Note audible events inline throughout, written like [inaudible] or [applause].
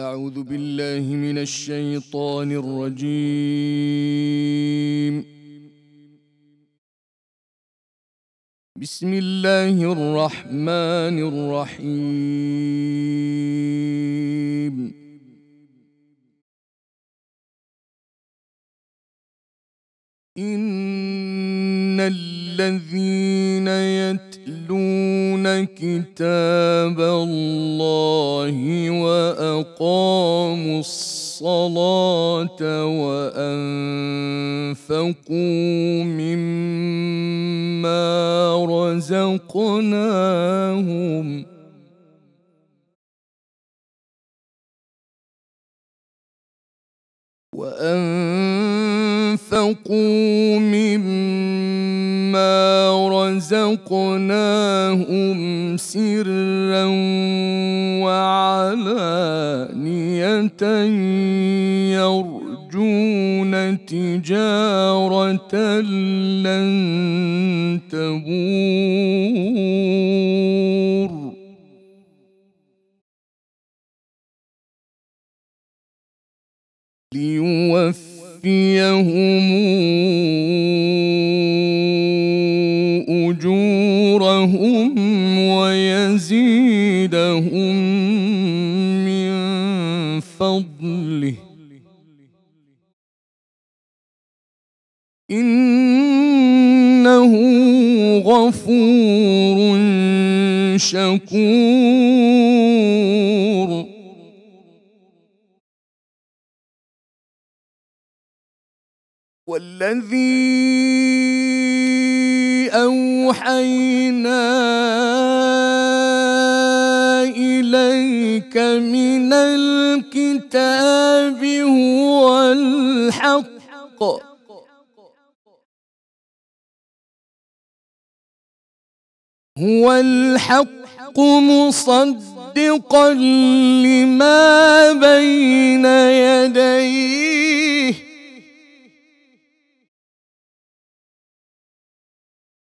أعوذ بالله من الشيطان الرجيم بسم الله الرحمن الرحيم إن الذين يت يتلون كتاب الله واقاموا الصلاه وانفقوا مما رزقناهم وانفقوا مما رزقناهم سرا وعلانيه يرجون تجاره لن تبور لهم أجورهم ويزيدهم من فضله إنه غفور شكور والذي أوحينا إليك من الكتاب هو الحق هو الحق مصدقا لما بين يديه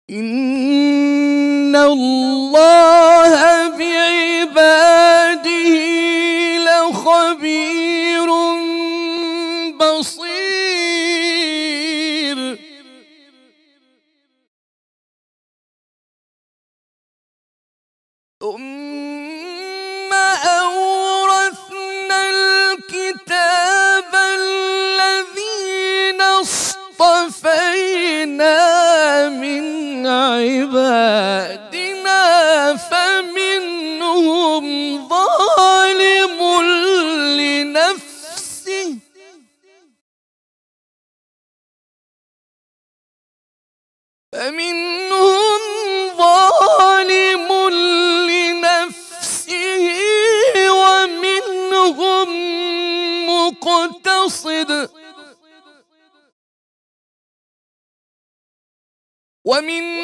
إن الله بعباده لخبير بصير ثم ومن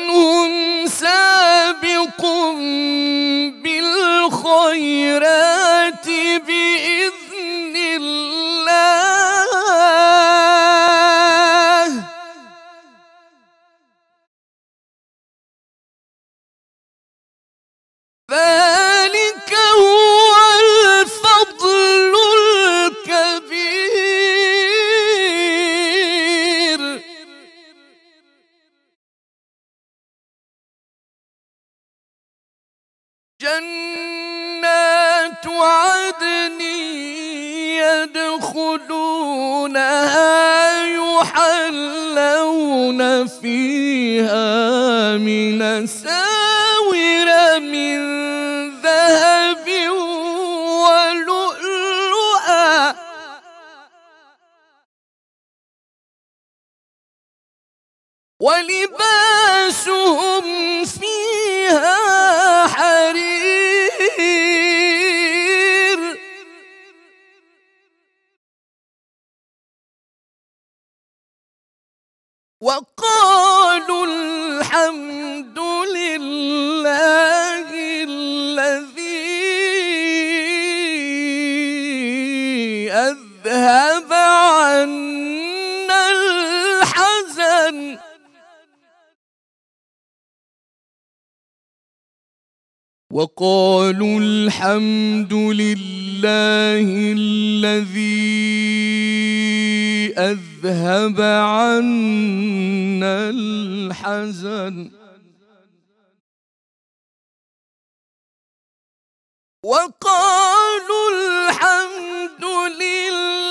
وقالوا الحمد لله الذي اذهب عنا الحزن وقالوا الحمد لله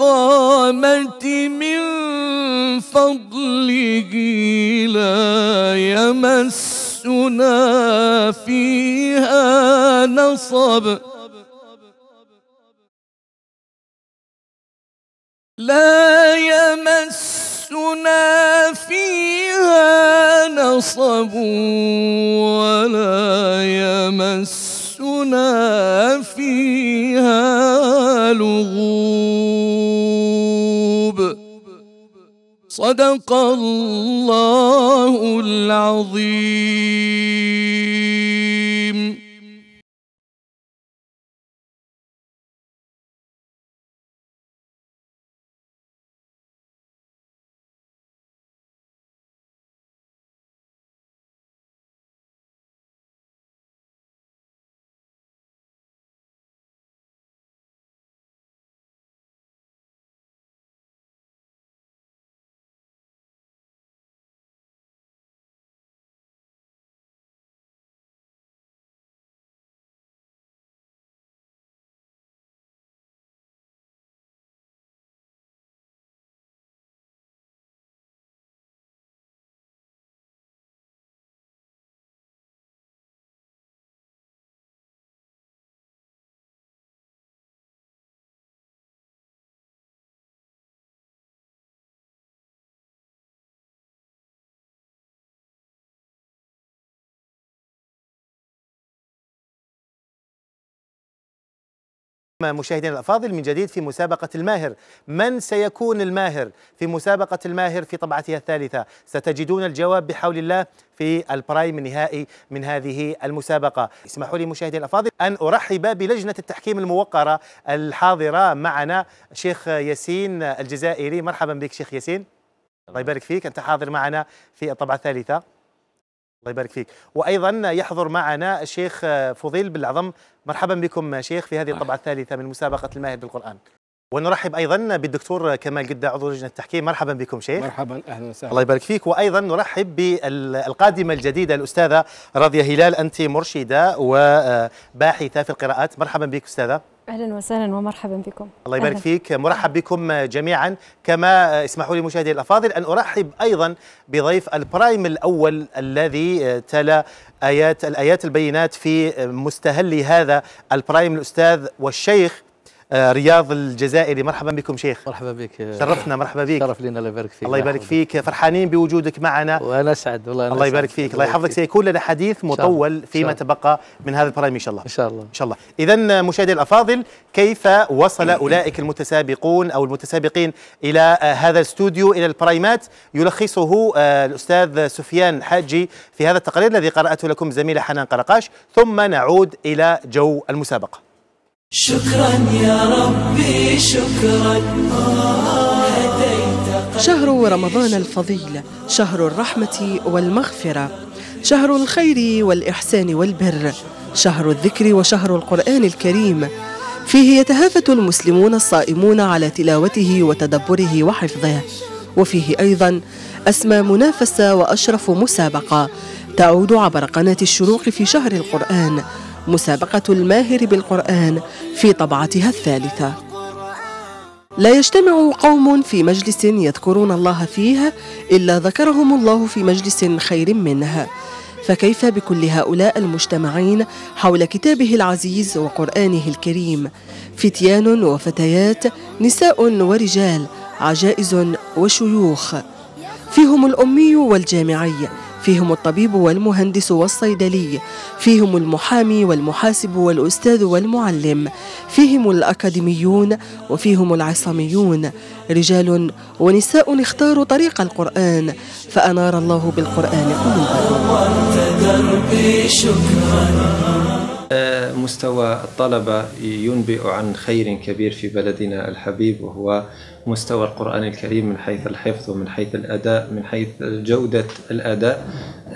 الإقامة من فضله لا يمسنا فيها نصب لا يمسنا فيها نصب ولا يمسنا فيها لغوب صدق الله العظيم مشاهدينا الافاضل من جديد في مسابقه الماهر، من سيكون الماهر في مسابقه الماهر في طبعتها الثالثه؟ ستجدون الجواب بحول الله في البرايم النهائي من هذه المسابقه. اسمحوا لي مشاهدينا الافاضل ان ارحب بلجنه التحكيم الموقره الحاضره معنا شيخ ياسين الجزائري، مرحبا بك شيخ ياسين. الله يبارك فيك، انت حاضر معنا في الطبعه الثالثه. الله يبارك فيك وايضا يحضر معنا الشيخ فضيل بالعظم مرحبا بكم شيخ في هذه الطبعة الثالثة من مسابقة الماهر بالقرآن ونرحب ايضا بالدكتور كمال جده عضو لجنه التحكيم مرحبا بكم شيخ مرحبا اهلا وسهلا الله يبارك فيك وايضا نرحب بالقادمه الجديده الاستاذه راضيه هلال انت مرشده وباحثه في القراءات مرحبا بك استاذه اهلا وسهلا ومرحبا بكم الله يبارك فيك مرحب بكم جميعا كما اسمحوا لي مشاهدي الافاضل ان ارحب ايضا بضيف البرايم الاول الذي تلا ايات الايات البينات في مستهل هذا البرايم الاستاذ والشيخ آه، رياض الجزائري مرحبا بكم شيخ مرحبا بك شرفنا مرحبا بك شرف لنا الله يبارك فيك الله يبارك فيك فرحانين بوجودك معنا وانا اسعد والله أنا الله يبارك فيك الله يحفظك سيكون لنا حديث مطول فيما تبقى من هذا البرنامج ان شاء الله ان شاء الله ان شاء الله اذا مشاهدي الافاضل كيف وصل [coughs] اولئك المتسابقون او المتسابقين الى آه، هذا الاستوديو الى البرايمات يلخصه آه، الاستاذ سفيان حاجي في هذا التقرير الذي قراته لكم زميله حنان قرقاش ثم نعود الى جو المسابقه شكرا يا ربي شكرا شهر رمضان الفضيل شهر الرحمة والمغفرة شهر الخير والإحسان والبر شهر الذكر وشهر القرآن الكريم فيه يتهافت المسلمون الصائمون على تلاوته وتدبره وحفظه وفيه أيضا أسمى منافسة وأشرف مسابقة تعود عبر قناة الشروق في شهر القرآن مسابقة الماهر بالقرآن في طبعتها الثالثة لا يجتمع قوم في مجلس يذكرون الله فيه إلا ذكرهم الله في مجلس خير منه فكيف بكل هؤلاء المجتمعين حول كتابه العزيز وقرآنه الكريم فتيان وفتيات نساء ورجال عجائز وشيوخ فيهم الأمي والجامعي فيهم الطبيب والمهندس والصيدلي فيهم المحامي والمحاسب والأستاذ والمعلم فيهم الأكاديميون وفيهم العصاميون رجال ونساء اختاروا طريق القرآن فأنار الله بالقرآن قلوبهم مستوى الطلبة ينبئ عن خير كبير في بلدنا الحبيب وهو مستوى القرآن الكريم من حيث الحفظ ومن حيث الأداء من حيث جودة الأداء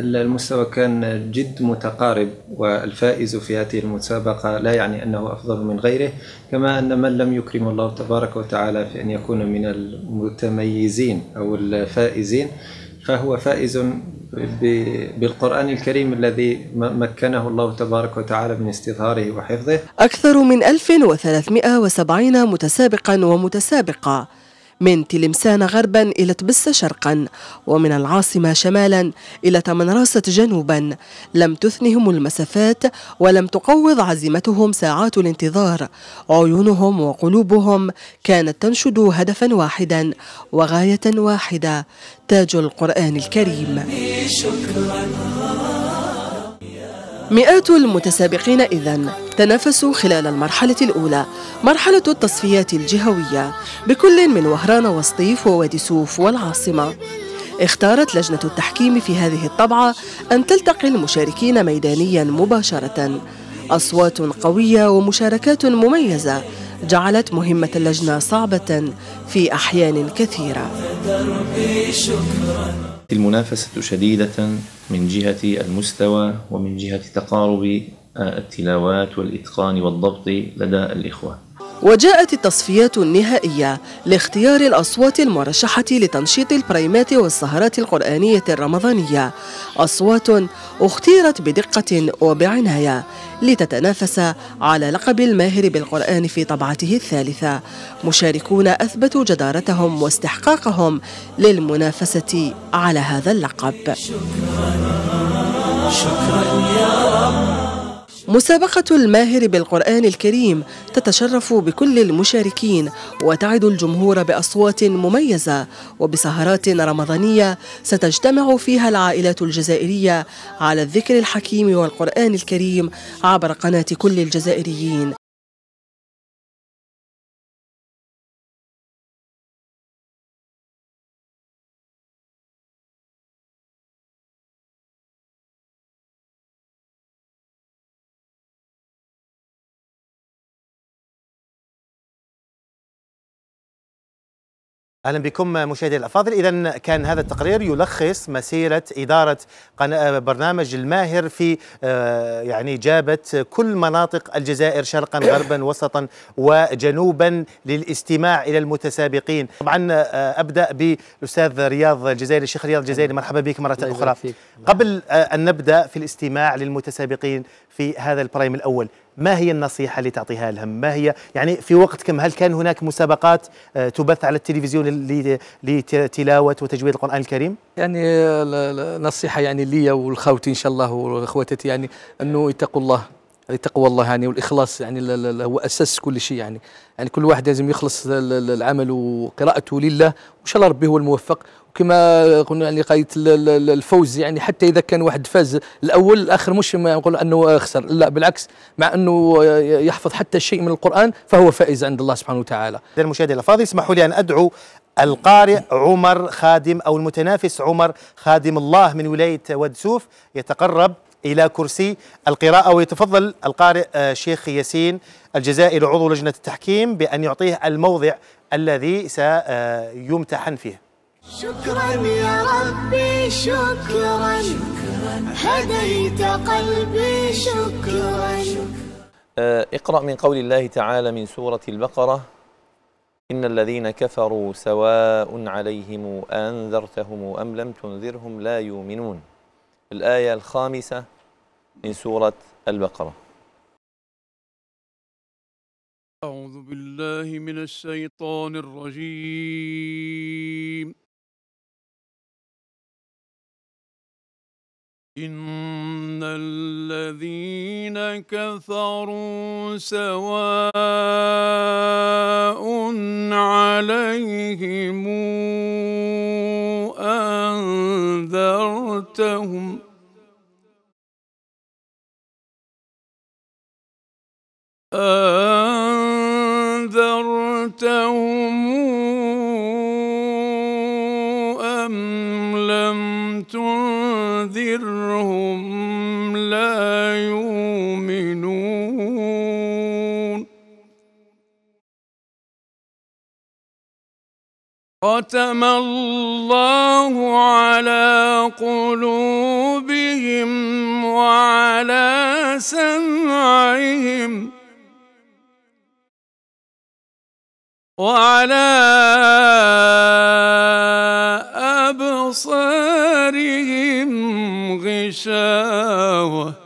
المستوى كان جد متقارب والفائز في هذه المسابقة لا يعني أنه أفضل من غيره كما أن من لم يكرم الله تبارك وتعالى في أن يكون من المتميزين أو الفائزين فهو فائز بالقرآن الكريم الذي مكنه الله تبارك وتعالى من استظهاره وحفظه أكثر من 1370 متسابقا ومتسابقة من تلمسان غربا إلى تبسة شرقا ومن العاصمة شمالا إلى تمنراسة جنوبا لم تثنهم المسافات ولم تقوض عزيمتهم ساعات الانتظار عيونهم وقلوبهم كانت تنشد هدفا واحدا وغاية واحدة تاج القرآن الكريم شكرا مئات المتسابقين إذا تنافسوا خلال المرحلة الأولى مرحلة التصفيات الجهوية بكل من وهران وسطيف ووادي سوف والعاصمة اختارت لجنة التحكيم في هذه الطبعة أن تلتقي المشاركين ميدانيا مباشرة أصوات قوية ومشاركات مميزة جعلت مهمة اللجنة صعبة في أحيان كثيرة المنافسة شديدة من جهة المستوى ومن جهة تقارب التلاوات والإتقان والضبط لدى الإخوة وجاءت التصفيات النهائية لاختيار الأصوات المرشحة لتنشيط البريمات والسهرات القرآنية الرمضانية أصوات اختيرت بدقة وبعناية لتتنافس على لقب الماهر بالقرآن في طبعته الثالثة مشاركون أثبتوا جدارتهم واستحقاقهم للمنافسة على هذا اللقب شكرا, شكرا يا مسابقة الماهر بالقرآن الكريم تتشرف بكل المشاركين وتعد الجمهور بأصوات مميزة وبسهرات رمضانية ستجتمع فيها العائلات الجزائرية على الذكر الحكيم والقرآن الكريم عبر قناة كل الجزائريين اهلا بكم مشاهدينا الافاضل اذا كان هذا التقرير يلخص مسيره اداره برنامج الماهر في آه، يعني جابت كل مناطق الجزائر شرقا [coughs] غربا وسطا وجنوبا للاستماع الى المتسابقين طبعا آه، ابدا بالاستاذ رياض الجزائري الشيخ رياض الجزائري مرحبا بك مره اخرى قبل آه، ان نبدا في الاستماع للمتسابقين في هذا البرايم الاول ما هي النصيحة اللي تعطيها لهم ما هي يعني في وقتكم هل كان هناك مسابقات آه، تبث على التلفزيون لتلاوة وتجويد القرآن الكريم يعني آه، نصيحة يعني لي والخوتي إن شاء الله واخواتي يعني أنه يتقوا الله يعني تقوى الله يعني والاخلاص يعني هو اساس كل شيء يعني يعني كل واحد لازم يخلص العمل وقراءته لله وان شاء الله ربي هو الموفق وكما قلنا يعني قضيه الفوز يعني حتى اذا كان واحد فاز الاول الاخر مش ما نقول انه خسر لا بالعكس مع انه يحفظ حتى شيء من القران فهو فائز عند الله سبحانه وتعالى. المشاهدين الافاضل اسمحوا لي ان ادعو القارئ عمر خادم او المتنافس عمر خادم الله من ولايه ودسوف يتقرب إلى كرسي القراءة ويتفضل القارئ آه، شيخ ياسين الجزائري عضو لجنة التحكيم بأن يعطيه الموضع الذي سيمتحن فيه شكرا يا ربي شكرا هديت قلبي شكرا آه، اقرأ من قول الله تعالى من سورة البقرة إن الذين كفروا سواء عليهم أنذرتهم أم لم تنذرهم لا يؤمنون الآية الخامسة من سورة البقرة أعوذ بالله من الشيطان الرجيم إن الذين كفروا سواء عليهم أنذرتهم أنذرتهم ختم الله على قلوبهم وعلى سمعهم وعلى أبصارهم غشاوة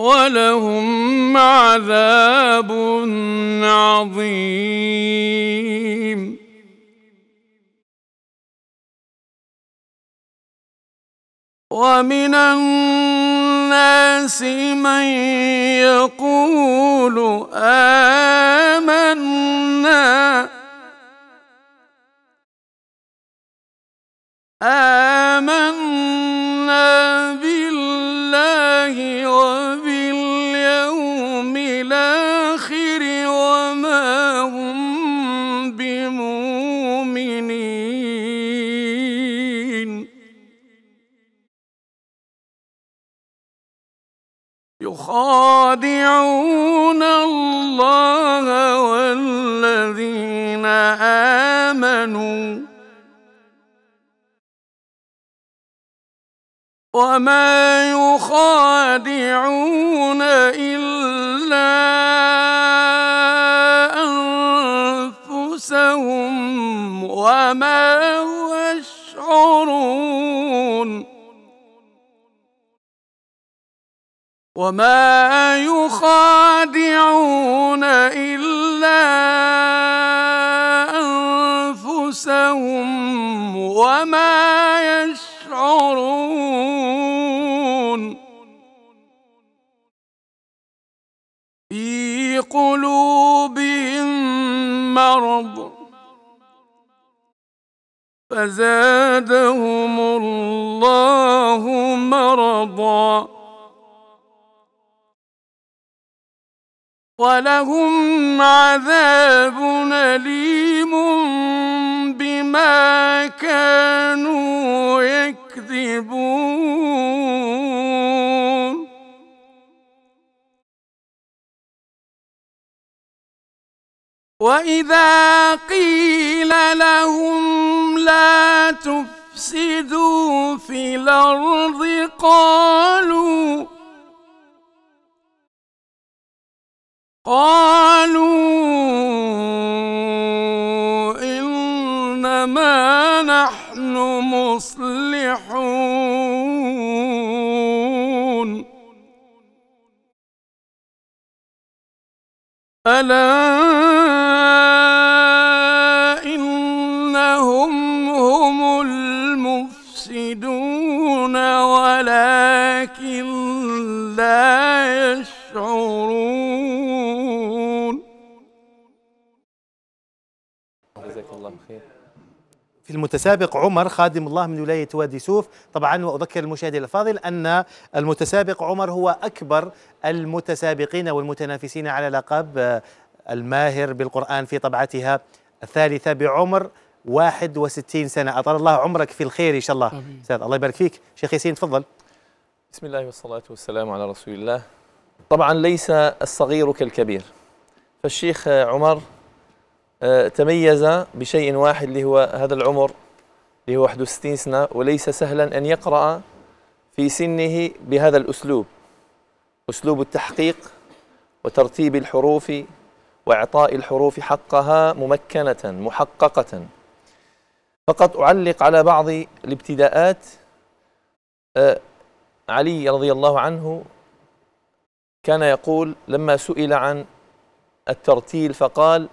ولهم عذاب عظيم ومن الناس من يقول آمنا آمنا به بالله وباليوم الآخر وما هم بمؤمنين يخادعون الله والذين آمنوا وما يخادعون إلا أنفسهم وما يشعرون وما يخادعون إلا أنفسهم وما فزادهم الله مرضا ولهم عذاب أليم بما كانوا يكذبون وإذا قيل لهم لا تفسدوا في الأرض قالوا قالوا إنما نحن مصلحون ألا إنهم هم المفسدون ولكن لا يشعرون جزاك الله خير في المتسابق عمر خادم الله من ولاية وادي سوف طبعا وأذكر المشاهد الفاضل أن المتسابق عمر هو أكبر المتسابقين والمتنافسين على لقب آه، الماهر بالقرآن في طبعتها الثالثة بعمر 61 سنة أطال الله عمرك في الخير إن شاء الله أستاذ الله يبارك فيك شيخ ياسين تفضل بسم الله والصلاة والسلام على رسول الله طبعا ليس الصغير كالكبير فالشيخ عمر آه، تميز بشيء واحد اللي هو هذا العمر اللي هو 61 سنة وليس سهلا أن يقرأ في سنه بهذا الأسلوب أسلوب التحقيق وترتيب الحروف وإعطاء الحروف حقها ممكنة محققة فقط أعلق على بعض الابتداءات آه، علي رضي الله عنه كان يقول لما سئل عن الترتيل فقال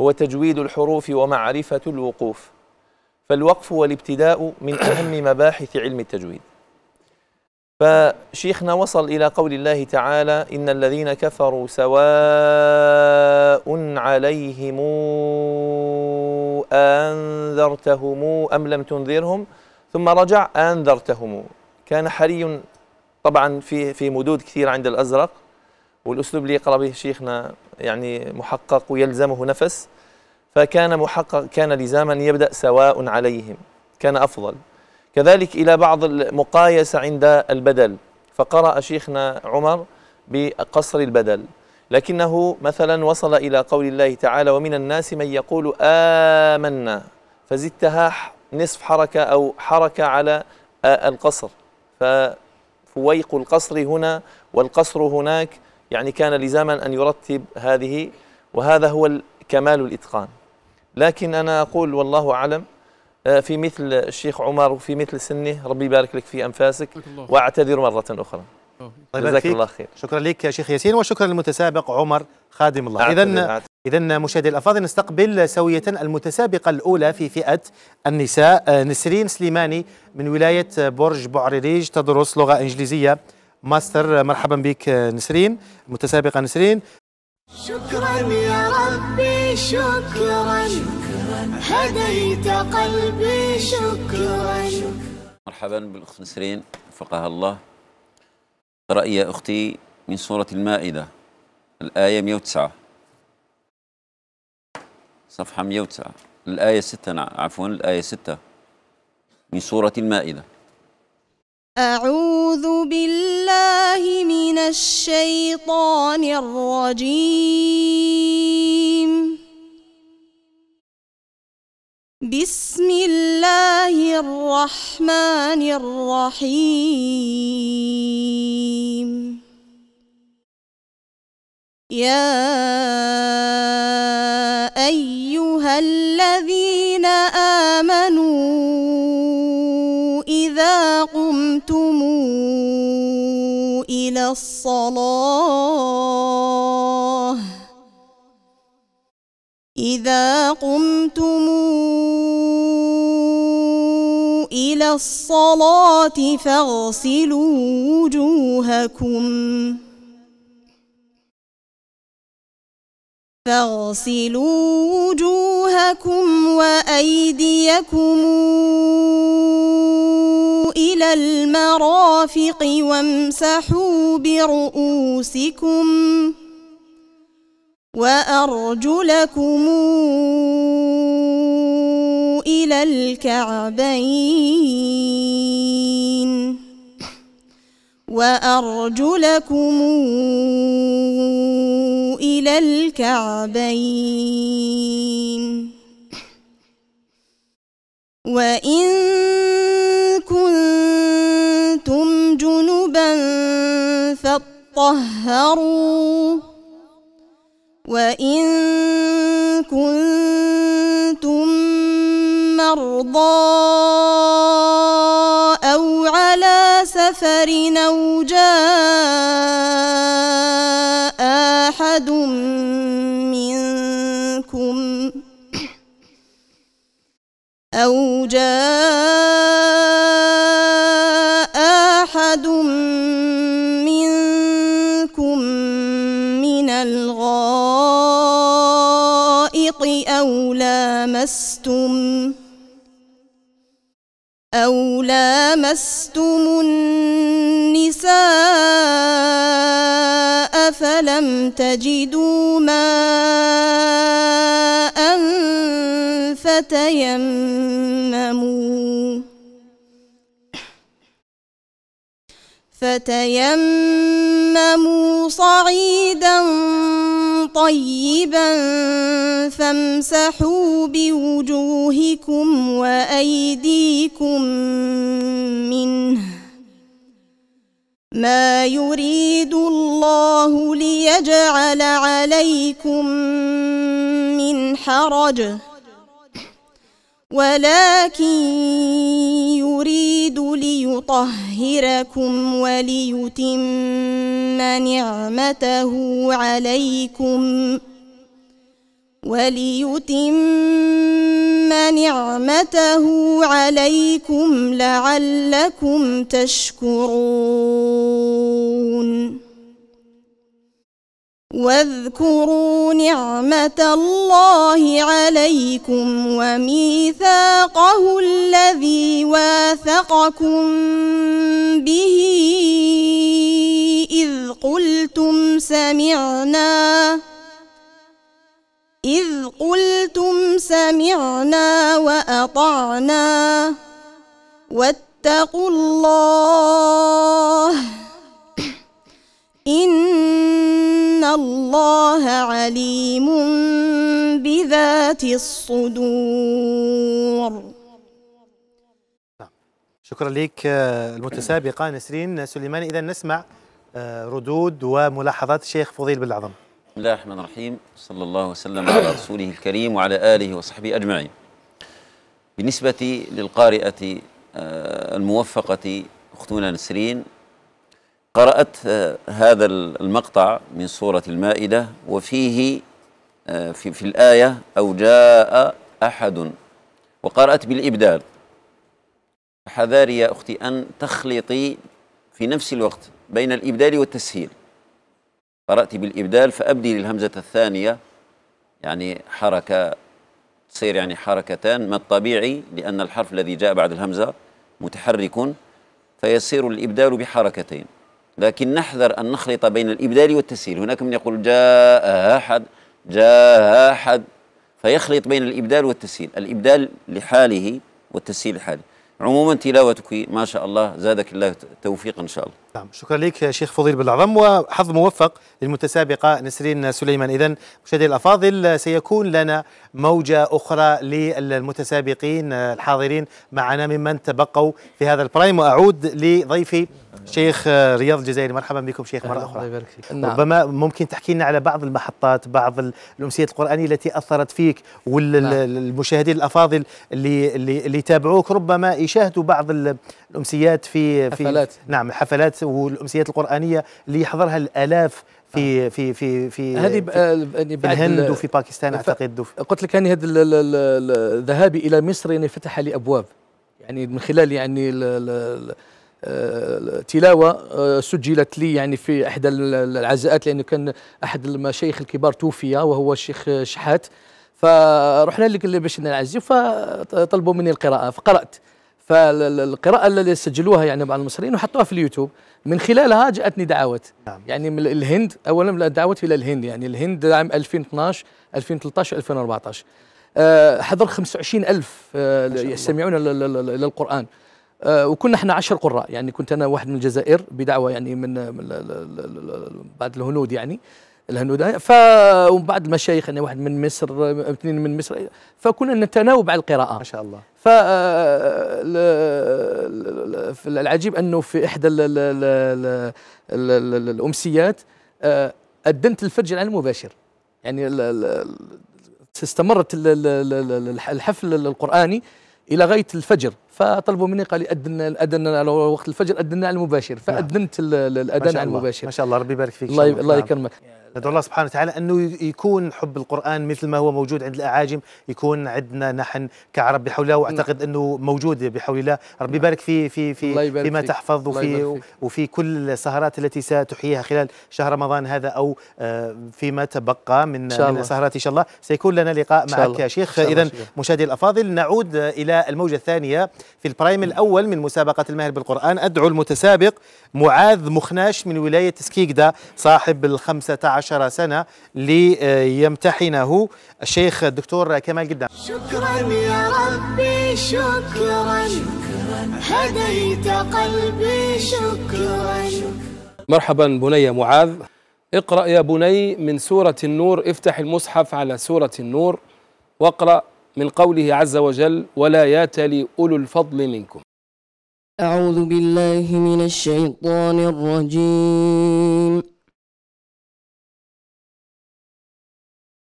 هو تجويد الحروف ومعرفة الوقوف فالوقف والابتداء من أهم مباحث علم التجويد فشيخنا وصل إلى قول الله تعالى إن الذين كفروا سواء عليهم أنذرتهم أم لم تنذرهم ثم رجع أنذرتهم كان حري طبعا في في مدود كثير عند الأزرق والأسلوب اللي يقرأ به شيخنا يعني محقق ويلزمه نفس فكان محقق كان لزاما يبدأ سواء عليهم كان أفضل كذلك إلى بعض المقايسة عند البدل فقرأ شيخنا عمر بقصر البدل لكنه مثلا وصل إلى قول الله تعالى ومن الناس من يقول آمنا فزدتها نصف حركة أو حركة على القصر ففويق القصر هنا والقصر هناك يعني كان لزاما أن يرتب هذه وهذا هو كمال الإتقان لكن أنا أقول والله أعلم آه، في مثل الشيخ عمر وفي مثل سنه ربي يبارك لك في أنفاسك وأعتذر مرة أخرى طيب جزاك الله خير شكرا لك يا شيخ ياسين وشكرا للمتسابق عمر خادم الله إذا إذا مشاهدي الأفاضل نستقبل سوية المتسابقة الأولى في فئة النساء آه، نسرين سليماني من ولاية آه، برج بوعريريج تدرس لغة إنجليزية ماستر مرحبا بك نسرين متسابقه نسرين شكرا يا ربي شكرا هديت قلبي شكرا مرحبا بالاخت نسرين وفقها الله رأي يا اختي من سوره المائده الايه 109 صفحه 109 الايه 6 نعم، عفوا الايه 6 من سوره المائده أعوذ بالله من الشيطان الرجيم بسم الله الرحمن الرحيم يا أيها الذين آمنوا إذا قمتم إلى الصلاة إذا قمتم إلى الصلاة فاغسلوا وجوهكم فاغسلوا وجوهكم وأيديكم إلى المرافق وامسحوا برؤوسكم وأرجلكم إلى الكعبين وأرجلكم إلى الكعبين وإن كنتم جنبا فاطهروا وإن كنتم مرضى أو على سفر أو جاء أو جاء أحد منكم من الغائط أو لامستم أو لامستم النساء فلم تجدوا ماءً فتيمموا فتيمموا صعيدا طيبا فامسحوا بوجوهكم وأيديكم منه ما يريد الله ليجعل عليكم من حرج ولكن يريد ليطهركم وليتم نعمته عليكم وليتم نعمته عليكم لعلكم تشكرون واذكروا نعمة الله عليكم وميثاقه الذي واثقكم به إذ قلتم سمعنا إذ قلتم سمعنا وأطعنا واتقوا الله إن الله عليم بذات الصدور شكرا لك آه، المتسابقة نسرين سليمان إذا نسمع آه، ردود وملاحظات الشيخ فضيل بن العظم بسم الله الرحمن الرحيم صلى الله وسلم على رسوله الكريم وعلى آله وصحبه أجمعين بالنسبة للقارئة آه، الموفقة أختنا نسرين قرأت آه، هذا المقطع من سورة المائدة وفيه آه، في, في الآية أو جاء أحد وقرأت بالإبدال حذاري يا أختي أن تخلطي في نفس الوقت بين الإبدال والتسهيل قرأت بالإبدال فأبدي للهمزة الثانية يعني حركة تصير يعني حركتان ما الطبيعي لأن الحرف الذي جاء بعد الهمزة متحرك فيصير الإبدال بحركتين لكن نحذر أن نخلط بين الإبدال والتسهيل هناك من يقول جاء أحد جاء أحد فيخلط بين الإبدال والتسهيل الإبدال لحاله والتسهيل لحاله عموما تلاوتك ما شاء الله زادك الله توفيقا إن شاء الله نعم شكرا لك شيخ فضيل بالعظم وحظ موفق للمتسابقة نسرين سليمان إذا مشاهدي الأفاضل سيكون لنا موجة أخرى للمتسابقين الحاضرين معنا ممن تبقوا في هذا البرايم وأعود لضيفي شيخ رياض الجزائري مرحبا بكم شيخ مرة أخرى الله يبارك فيك نعم. نعم. ربما ممكن تحكي لنا على بعض المحطات بعض الامسيات القرآنية التي أثرت فيك والمشاهدين نعم. الأفاضل اللي, اللي, اللي تابعوك ربما يشاهدوا بعض الامسيات في في حفلات. نعم الحفلات والامسيات القرانيه اللي يحضرها الالاف في آه. في في في هذه يعني بعد الهند وفي باكستان اعتقد قلت لك يعني هذا ذهابي الى مصر يعني فتح لي ابواب يعني من خلال يعني ال آه، تلاوة آه، سجلت لي يعني في إحدى العزاءات لأنه كان أحد المشايخ الكبار توفي وهو الشيخ شحات فرحنا لك باش نعزي فطلبوا مني القراءة فقرأت فالقراءة اللي سجلوها يعني بعض المصريين وحطوها في اليوتيوب من خلالها جاءتني دعوات نعم. يعني من الهند أولا دعوت إلى الهند يعني الهند عام 2012 2013 2014 حضر 25 ألف آه، يستمعون إلى القرآن آه، وكنا احنا عشر قراء يعني كنت أنا واحد من الجزائر بدعوة يعني من, من بعض الهنود يعني الهنود ف بعض المشايخ أنا واحد من مصر اثنين من مصر فكنا نتناوب على القراءة ما شاء الله ف العجيب أنه في إحدى الأمسيات أدنت الفجر على المباشر يعني استمرت الحفل القرآني الى غايه الفجر فطلبوا مني قال لي اذن اذن على وقت الفجر اذنا على المباشر فاذنت الاذان على المباشر ما شاء الله ربي يبارك فيك الله, الله يكرمك ندعو الله سبحانه وتعالى أنه يكون حب القرآن مثل ما هو موجود عند الأعاجم يكون عندنا نحن كعرب بحول الله وأعتقد أنه موجود بحول الله ربي يبارك في في في فيما تحفظ وفي وفي كل السهرات التي ستحييها خلال شهر رمضان هذا أو آه، فيما تبقى من, السهرات سهرات إن شاء الله سيكون لنا لقاء معك يا شيخ إذا مشاهدي الأفاضل نعود إلى الموجة الثانية في البرايم الأول من مسابقة الماهر بالقرآن أدعو المتسابق معاذ مخناش من ولاية سكيكدا صاحب الخمسة عشر سنة ليمتحنه الشيخ الدكتور كمال جدا شكرا يا ربي شكرا هديت قلبي شكرا مرحبا بني معاذ اقرأ يا بني من سورة النور افتح المصحف على سورة النور واقرأ من قوله عز وجل ولا ياتلي أولو الفضل منكم أعوذ بالله من الشيطان الرجيم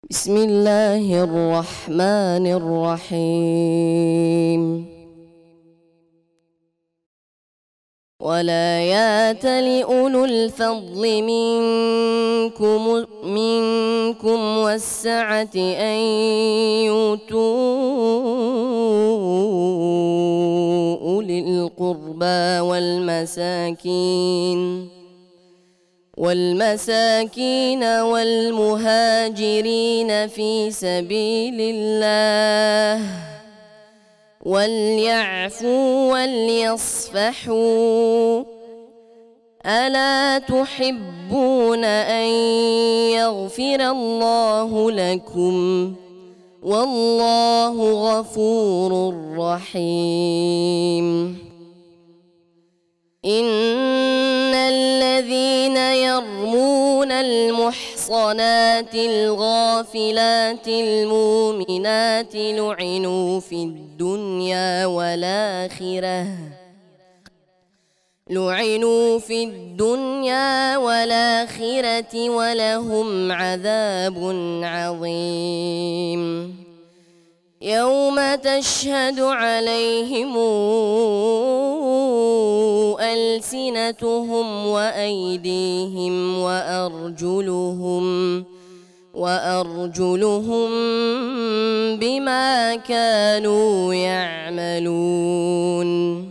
بسم الله الرحمن الرحيم ولا يات لأولو الفضل منكم, منكم والسعة أن يؤتون أولي القربى والمساكين والمساكين والمهاجرين في سبيل الله وليعفوا وليصفحوا ألا تحبون أن يغفر الله لكم ؟ والله غفور رحيم ان الذين يرمون المحصنات الغافلات المؤمنات لعنوا في الدنيا والاخره لعنوا في الدنيا والآخرة ولهم عذاب عظيم يوم تشهد عليهم ألسنتهم وأيديهم وأرجلهم وأرجلهم بما كانوا يعملون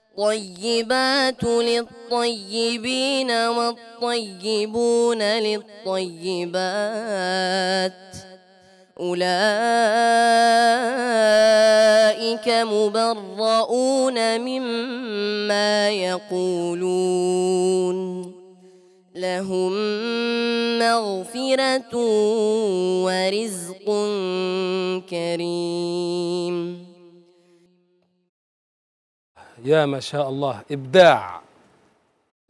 الطيبات للطيبين والطيبون للطيبات أولئك مبرؤون مما يقولون لهم مغفرة ورزق كريم يا ما شاء الله إبداع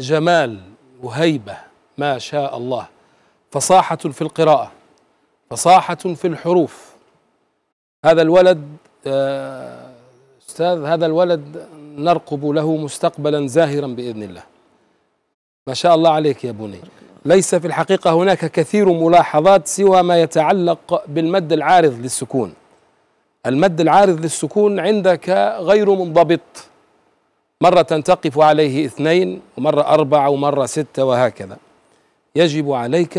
جمال وهيبة ما شاء الله فصاحة في القراءة فصاحة في الحروف هذا الولد آه، أستاذ هذا الولد نرقب له مستقبلا زاهرا بإذن الله ما شاء الله عليك يا بني ليس في الحقيقة هناك كثير ملاحظات سوى ما يتعلق بالمد العارض للسكون المد العارض للسكون عندك غير منضبط مرة تقف عليه اثنين ومرة أربعة ومرة ستة وهكذا يجب عليك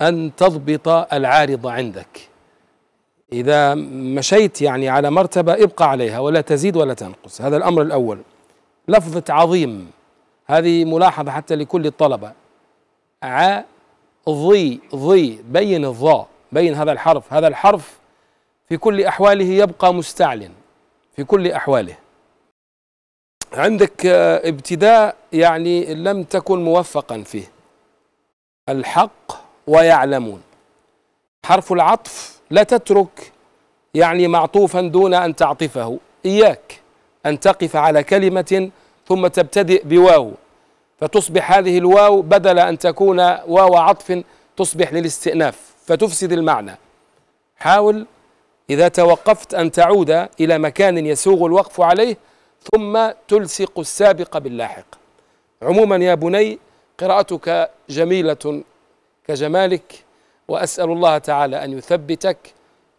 أن تضبط العارض عندك إذا مشيت يعني على مرتبة ابقى عليها ولا تزيد ولا تنقص هذا الأمر الأول لفظة عظيم هذه ملاحظة حتى لكل الطلبة ع ضي ضي بين الضاء بين هذا الحرف هذا الحرف في كل أحواله يبقى مستعلن في كل أحواله عندك آه، ابتداء يعني لم تكن موفقا فيه الحق ويعلمون حرف العطف لا تترك يعني معطوفا دون أن تعطفه إياك أن تقف على كلمة ثم تبتدئ بواو فتصبح هذه الواو بدل أن تكون واو عطف تصبح للاستئناف فتفسد المعنى حاول إذا توقفت أن تعود إلى مكان يسوغ الوقف عليه ثم تلصق السابق باللاحق عموما يا بني قراءتك جميلة كجمالك وأسأل الله تعالى أن يثبتك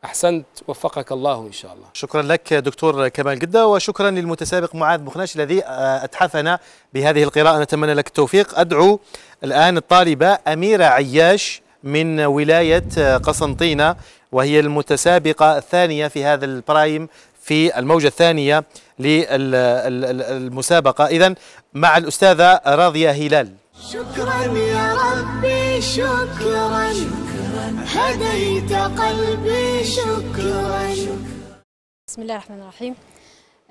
أحسنت وفقك الله إن شاء الله شكرا لك دكتور كمال جدة وشكرا للمتسابق معاذ مخناش الذي آه، أتحفنا بهذه القراءة نتمنى لك التوفيق أدعو الآن الطالبة أميرة عياش من ولاية آه، قسنطينة وهي المتسابقة الثانية في هذا البرايم في الموجة الثانية للمسابقة إذا مع الأستاذة راضية هلال شكرا يا ربي شكرا هديت قلبي شكرا بسم الله الرحمن الرحيم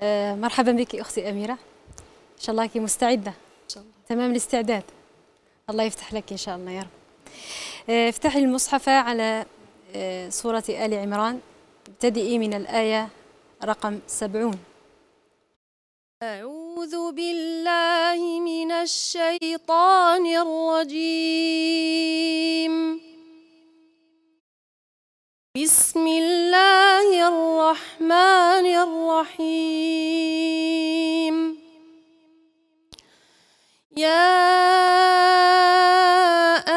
آه، مرحبا بك أختي أميرة إن شاء الله كي مستعدة تمام الاستعداد الله يفتح لك إن شاء الله يا رب آه، افتحي المصحف على سورة آه، آل عمران ابتدئي من الآية رقم سبعون أعوذ بالله من الشيطان الرجيم بسم الله الرحمن الرحيم يا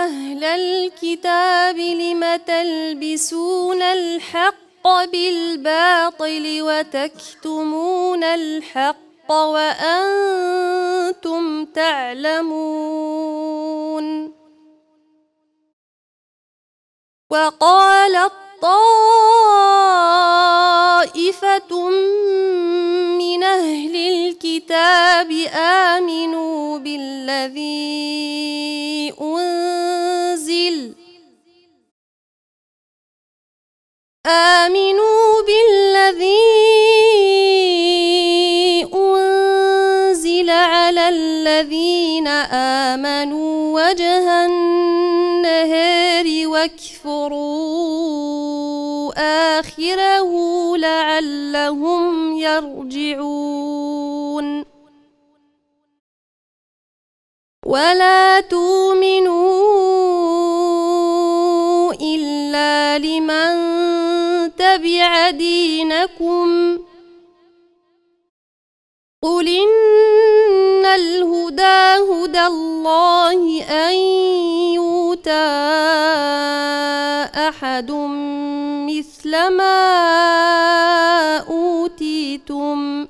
أهل الكتاب لم تلبسون الحق الحق بالباطل وتكتمون الحق وأنتم تعلمون وقال طائفة من أهل الكتاب آمنوا بالذي أنزل آمنوا بالذي أنزل على الذين آمنوا وجه النهار واكفروا آخره لعلهم يرجعون ولا تؤمنوا إلا لمن تبع دينكم قل إن الهدى هدى الله أن يؤتى أحد مثل ما أوتيتم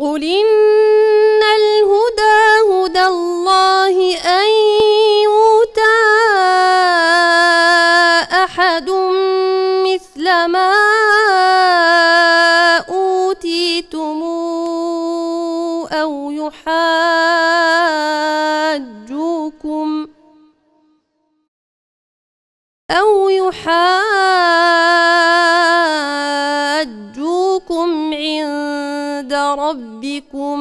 قل إن ربكم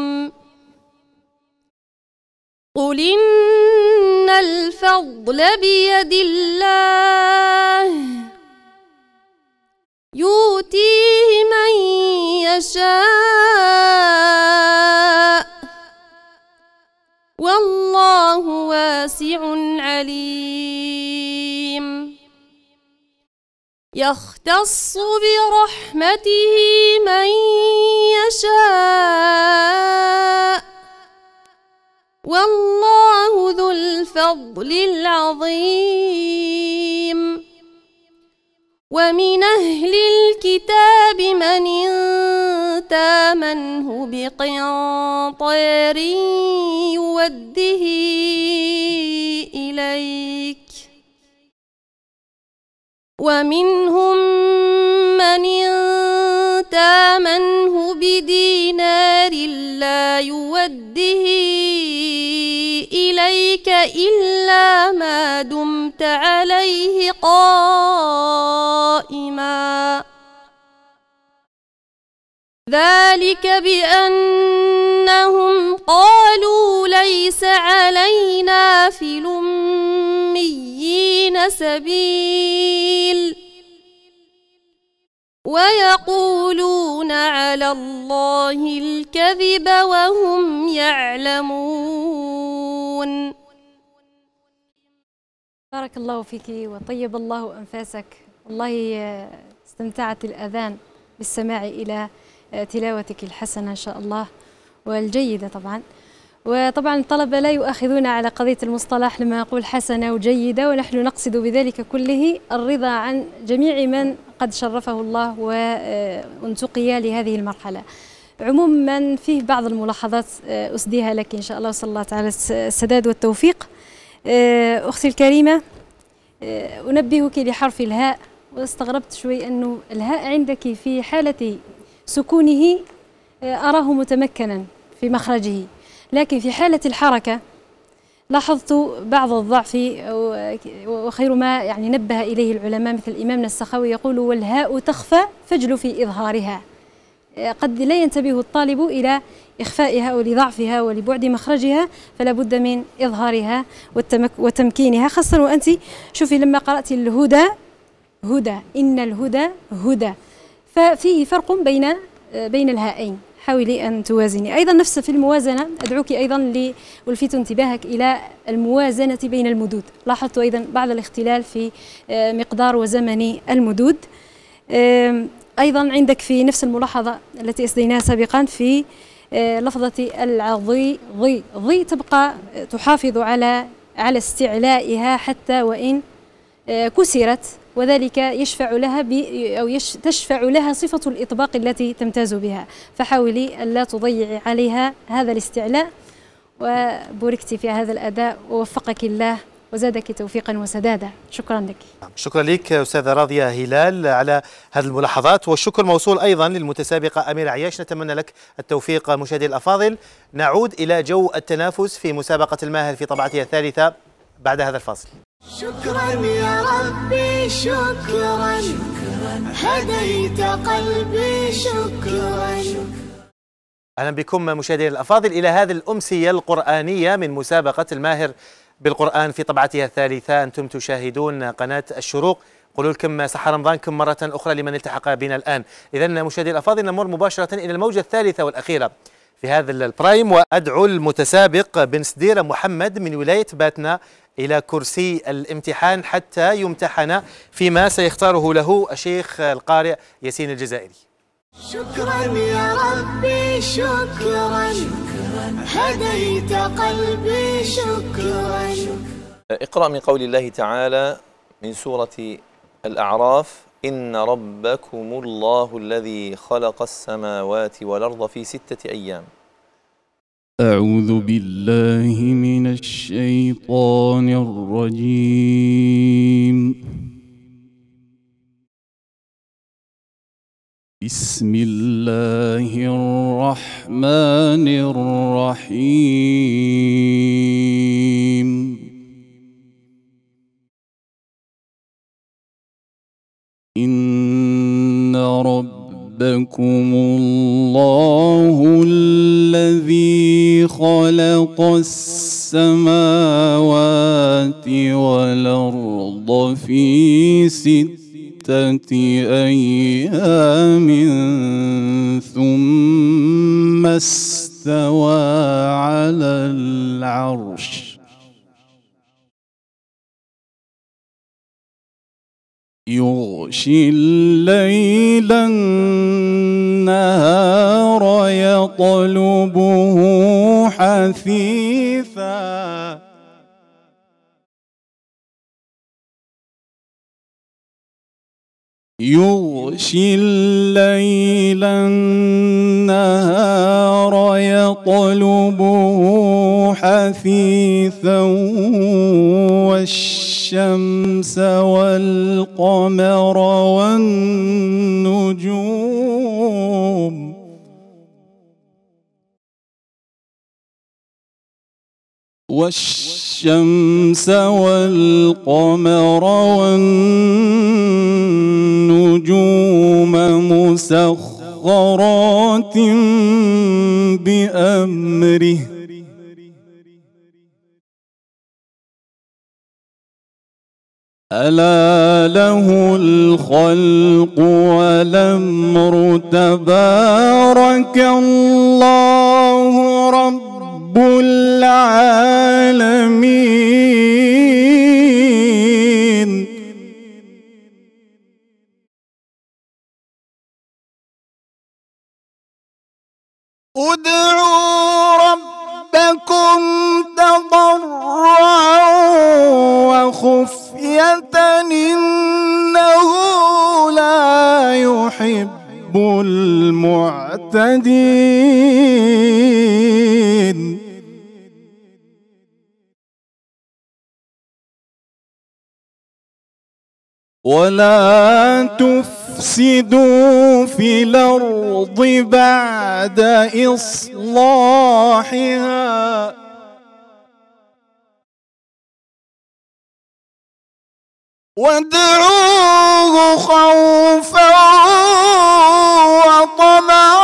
قل إن الفضل بيد الله يؤتيه من يشاء والله واسع عليم يختص برحمته من يشاء والله ذو الفضل العظيم ومن أهل الكتاب من تامنه بقنطير يوده إليك ومنهم من تامنه بدينار لا يوده إليك إلا ما دمت عليه قائماً ذلك بأنهم قالوا ليس علينا في الأميين سبيل ويقولون على الله الكذب وهم يعلمون بارك الله فيك وطيب الله أنفاسك والله استمتعت الأذان بالسماع إلى تلاوتك الحسنة إن شاء الله والجيدة طبعا وطبعا الطلبة لا يؤاخذون على قضية المصطلح لما نقول حسنة وجيدة ونحن نقصد بذلك كله الرضا عن جميع من قد شرفه الله وانتقي آه، لهذه المرحلة عموما فيه بعض الملاحظات آه، أسديها لك إن شاء الله وصلى الله تعالى السداد والتوفيق آه، أختي الكريمة أنبهك لحرف الهاء واستغربت شوي أنه الهاء عندك في حالة سكونه آه، أراه متمكنا في مخرجه لكن في حالة الحركة لاحظت بعض الضعف آه، وخير ما يعني نبه إليه العلماء مثل إمامنا السخاوي يقول والهاء تخفى فجل في إظهارها آه، قد لا ينتبه الطالب إلى إخفائها ولضعفها ولبعد مخرجها فلا بد من إظهارها وتمكينها خاصة وأنت شوفي لما قرأت الهدى هدى إن الهدى هدى ففيه فرق بين آه، بين الهائين حاولي أن توازني أيضا نفس في الموازنة أدعوك أيضا لألفت انتباهك إلى الموازنة بين المدود لاحظت أيضا بعض الاختلال في آه، مقدار وزمن المدود أيضا عندك في نفس الملاحظة التي أسديناها سابقا في آه، لفظة العضي ضي ضي تبقى تحافظ على على استعلائها حتى وإن كسرت وذلك يشفع لها أو يش تشفع لها صفة الإطباق التي تمتاز بها فحاولي ألا تضيعي عليها هذا الاستعلاء وبوركتي في هذا الأداء ووفقك الله وزادك توفيقا وسدادا شكرا لك شكرا لك أستاذة راضية هلال على هذه الملاحظات والشكر موصول أيضا للمتسابقة أميرة عياش نتمنى لك التوفيق مشاهدي الأفاضل نعود إلى جو التنافس في مسابقة الماهر في طبعتها الثالثة بعد هذا الفاصل شكرا يا ربي شكرا هديت قلبي شكرا اهلا بكم مشاهدينا الافاضل الى هذه الامسيه القرانيه من مسابقه الماهر بالقران في طبعتها الثالثه انتم تشاهدون قناه الشروق قولوا لكم صح رمضانكم مرة أخرى لمن التحق بنا الآن إذا مشاهدينا الأفاضل نمر مباشرة إلى الموجة الثالثة والأخيرة في هذا البرايم وأدعو المتسابق بن سديرة محمد من ولاية باتنا إلى كرسي الامتحان حتى يمتحن فيما سيختاره له الشيخ القارئ ياسين الجزائري شكرا يا ربي شكرا هديت قلبي شكرا اقرأ من قول الله تعالى من سورة الأعراف إن ربكم الله الذي خلق السماوات والأرض في ستة أيام أعوذ بالله من الشيطان الرجيم بسم الله الرحمن الرحيم إن ربكم الله خلق السماوات والأرض في ستة أيام ثم استوى على العرش يغشي الليل النهار يطلبه حثيثا يغشي الليل النهار يطلبه حثيثا والشمس والقمر والنجوم والشمس والقمر والنجوم مسخرات بأمره ألا له الخلق والأمر تبارك الله رب العالمين ادعوا ربكم تضرعا وخفية إنه لا يحب المعتدين ولا تفسدوا في الارض بعد اصلاحها وادعوه خوفا وطمعا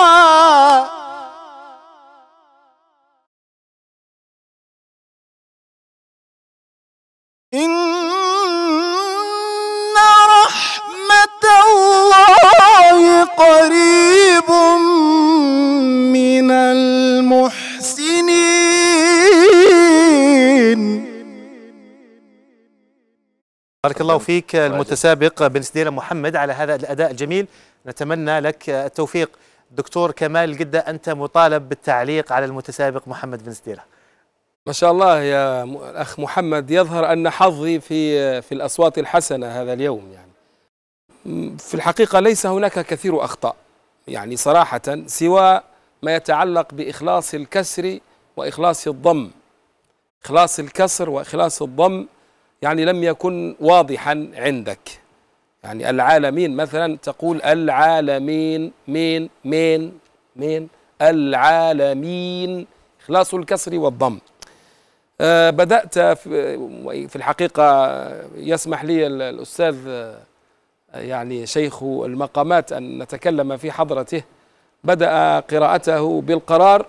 بارك الله فيك المتسابق بن سديرة محمد على هذا الأداء الجميل نتمنى لك التوفيق دكتور كمال جدة أنت مطالب بالتعليق على المتسابق محمد بن سديرة ما شاء الله يا أخ محمد يظهر أن حظي في في الأصوات الحسنة هذا اليوم يعني في الحقيقة ليس هناك كثير أخطاء يعني صراحة سوى ما يتعلق بإخلاص الكسر وإخلاص الضم إخلاص الكسر وإخلاص الضم يعني لم يكن واضحا عندك يعني العالمين مثلا تقول العالمين مين مين مين العالمين إخلاص الكسر والضم آه، بدأت في الحقيقة يسمح لي الأستاذ آه، يعني شيخ المقامات أن نتكلم في حضرته بدأ قراءته بالقرار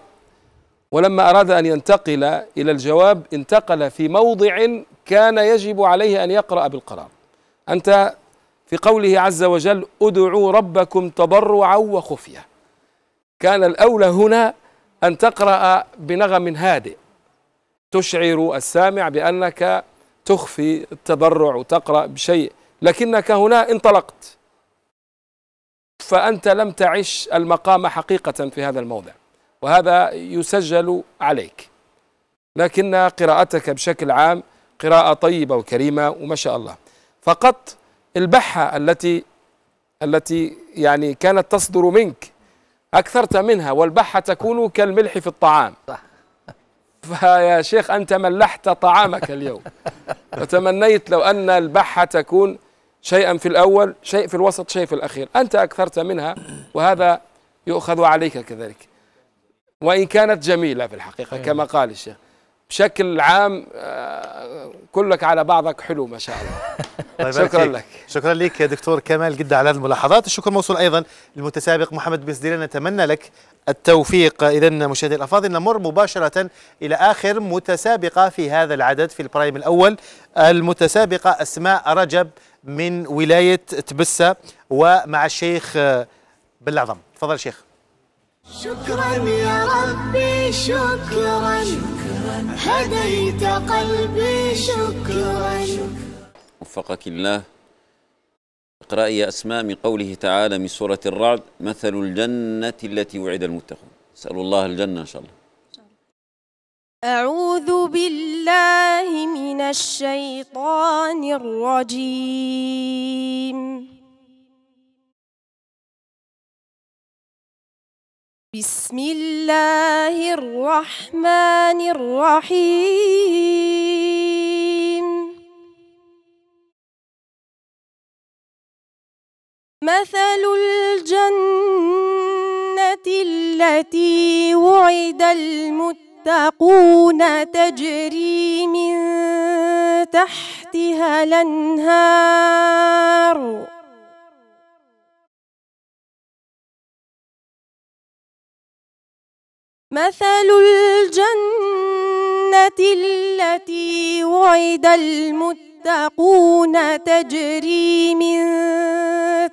ولما أراد أن ينتقل إلى الجواب انتقل في موضع كان يجب عليه أن يقرأ بالقرار أنت في قوله عز وجل ادعوا ربكم تضرعا وخفية كان الأولى هنا أن تقرأ بنغم هادئ تشعر السامع بأنك تخفي التضرع وتقرأ بشيء لكنك هنا انطلقت فأنت لم تعش المقام حقيقة في هذا الموضع وهذا يسجل عليك لكن قراءتك بشكل عام قراءة طيبة وكريمة وما شاء الله فقط البحة التي التي يعني كانت تصدر منك أكثرت منها والبحة تكون كالملح في الطعام [laughs] فيا شيخ أنت ملحت طعامك اليوم وتمنيت لو أن البحة تكون شيئا في الأول شيء في الوسط شيء في الأخير أنت أكثرت منها وهذا يؤخذ عليك كذلك وإن كانت جميلة في الحقيقة إيه. كما قال الشيخ بشكل عام آه، كلك على بعضك حلو ما شاء الله [laughs] طيب شكرا لك شكرا لك يا دكتور كمال جدا على هذه الملاحظات الشكر موصول ايضا للمتسابق محمد بسدير نتمنى لك التوفيق اذا مشاهدي الافاضل نمر مباشره الى اخر متسابقه في هذا العدد في البرايم الاول المتسابقه اسماء رجب من ولايه تبسه ومع الشيخ آه، بالعظم تفضل شيخ شكرا يا ربي شكرا هديت قلبي شكرا وفقك الله اقرأي أسماء من قوله تعالى من سورة الرعد مثل الجنة التي وعد المتقون نسأل الله الجنة إن شاء الله أعوذ بالله من الشيطان الرجيم بسم الله الرحمن الرحيم مثل الجنة التي وعد المتقون تجري من تحتها الأنهار مثل الجنة التي وعد المتقون تجري من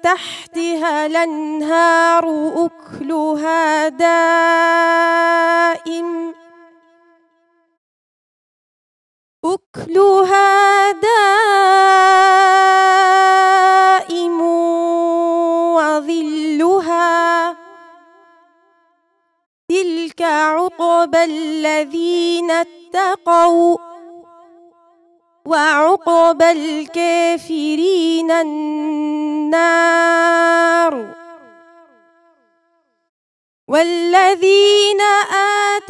تحتها الأنهار أكلها دائم أكلها دائم ثواب الذين اتقوا وعقب الكافرين النار والذين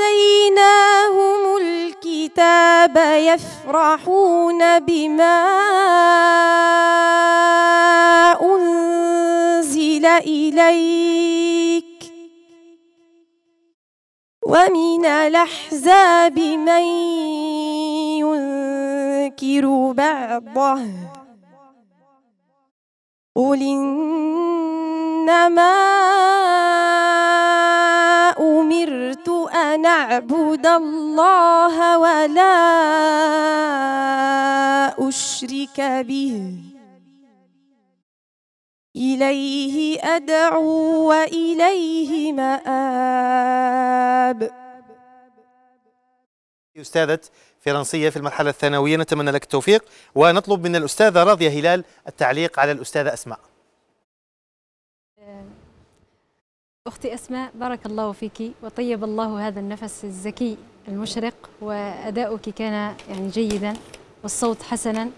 آتيناهم الكتاب يفرحون بما أنزل إليك ومن الأحزاب من ينكر بعضه قل إنما أمرت أن أعبد الله ولا أشرك به إليه أدعو وإليه مآب أستاذة فرنسية في المرحلة الثانوية نتمنى لك التوفيق ونطلب من الأستاذة راضية هلال التعليق على الأستاذة أسماء أختي أسماء بارك الله فيك وطيب الله هذا النفس الزكي المشرق وأداؤك كان يعني جيدا والصوت حسنا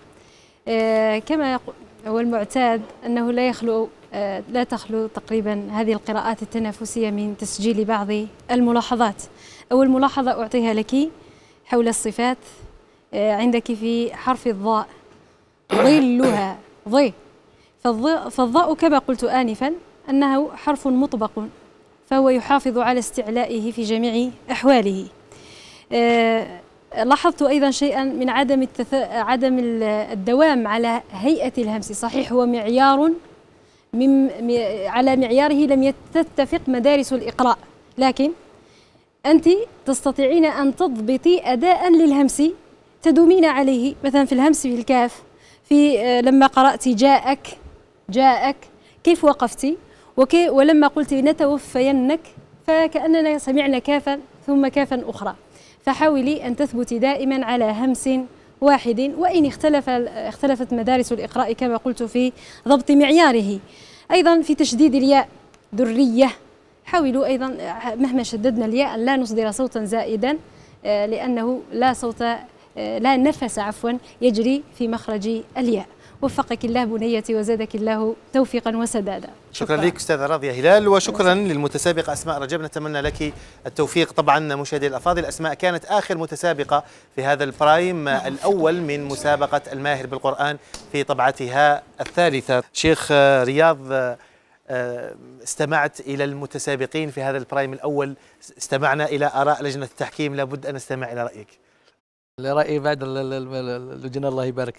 آه، كما والمعتاد أنه لا يخلو آه، لا تخلو تقريبا هذه القراءات التنافسية من تسجيل بعض الملاحظات أول ملاحظة أعطيها لك حول الصفات آه، عندك في حرف الضاء ظلها ظي فالضاء كما قلت آنفا أنه حرف مطبق فهو يحافظ على استعلائه في جميع أحواله آه، لاحظت أيضا شيئا من عدم التث... عدم الدوام على هيئة الهمس صحيح هو معيار من... على معياره لم تتفق مدارس الإقراء لكن أنت تستطيعين أن تضبطي أداء للهمس تدومين عليه مثلا في الهمس في الكاف في آه، لما قرأت جاءك جاءك كيف وقفتي وكي ولما قلت نتوفينك فكأننا سمعنا كافا ثم كافا أخرى فحاولي أن تثبتي دائما على همس واحد وإن اختلف اختلفت مدارس الإقراء كما قلت في ضبط معياره أيضا في تشديد الياء ذرية حاولوا أيضا مهما شددنا الياء لا نصدر صوتا زائدا آه، لأنه لا صوت آه، لا نفس عفوا يجري في مخرج الياء وفقك الله بنيتي وزادك الله توفيقا وسدادا شكرا, شكرا لك أستاذة راضية هلال وشكرا للمتسابقة أسماء رجب نتمنى لك التوفيق طبعا مشاهدي الأفاضل أسماء كانت آخر متسابقة في هذا البرايم الأول من مسابقة الماهر بالقرآن في طبعتها الثالثة شيخ رياض آه، استمعت إلى المتسابقين في هذا البرايم الأول استمعنا إلى آراء لجنة التحكيم لابد أن نستمع إلى رأيك لرأيي بعد لجنه الله يبارك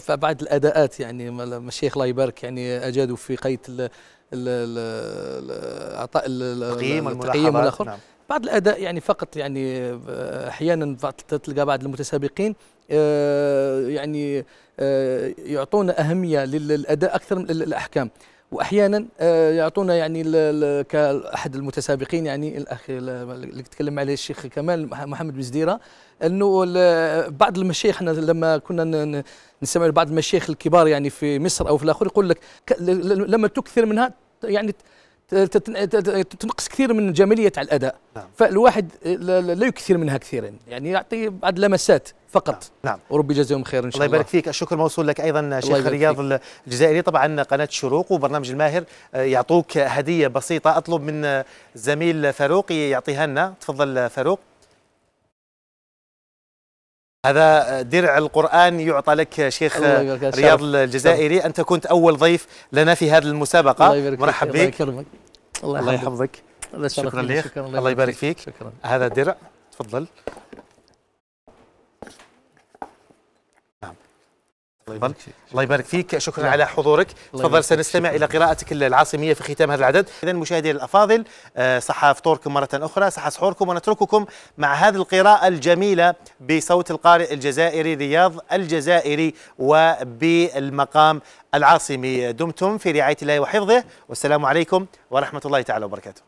في بعض الاداءات يعني الشيخ الله يبارك يعني اجادوا في قيد اعطاء التقييم والاخر نعم. بعض الاداء يعني فقط يعني آه، احيانا تلقى بعض المتسابقين آه، يعني آه، يعطون اهميه للاداء اكثر من الاحكام واحيانا آه، يعطونا يعني كاحد المتسابقين يعني الاخ اللي تكلم عليه الشيخ كمال محمد بزديره انه بعض المشايخ لما كنا نسمع بعض المشايخ الكبار يعني في مصر او في الاخر يقول لك لما تكثر منها يعني تنقص كثير من جماليه على الاداء نعم. فالواحد لا يكثر منها كثيرا يعني يعطي بعض لمسات فقط نعم, نعم. وربي يجزيهم خير ان شاء الله الله يبارك فيك الشكر موصول لك ايضا شيخ رياض الجزائري طبعا قناه الشروق وبرنامج الماهر آه، يعطوك هديه بسيطه اطلب من آه، زميل فاروق يعطيها لنا تفضل فاروق هذا درع القرآن يعطى لك شيخ رياض الجزائري أنت كنت أول ضيف لنا في هذه المسابقة مرحب بك الله, يحفظك الله شكرا لك الله يبارك فيك هذا درع تفضل الله طيب. يبارك فيك الله يبارك فيك شكرا على حضورك تفضل سنستمع الى قراءتك العاصميه في ختام هذا العدد اذا مشاهدينا الافاضل آه، صح فطوركم مره اخرى صح سحوركم ونترككم مع هذه القراءه الجميله بصوت القارئ الجزائري رياض الجزائري وبالمقام العاصمي دمتم في رعايه الله وحفظه والسلام عليكم ورحمه الله تعالى وبركاته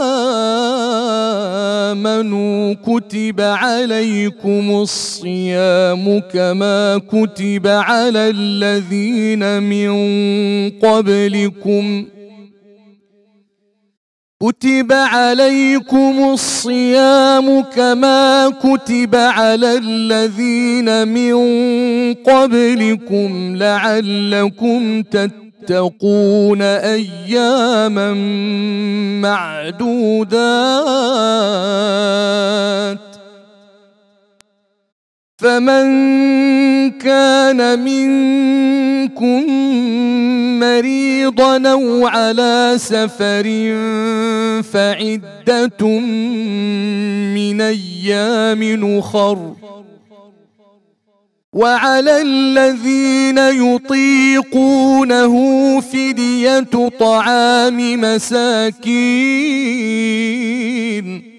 امنوا كتب عليكم الصيام كما كتب على الذين من قبلكم كتب عليكم الصيام كما كتب على الذين من قبلكم لعلكم تتقون يتقون اياما معدودات فمن كان منكم مريضا او على سفر فعده من ايام اخر وعلى الذين يطيقونه فدية طعام مساكين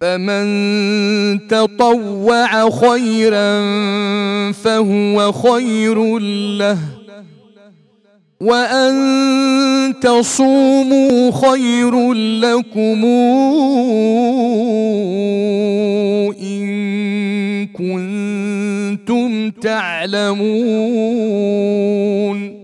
فمن تطوع خيرا فهو خير له وأن تصوموا خير لكم إن كنتم تعلمون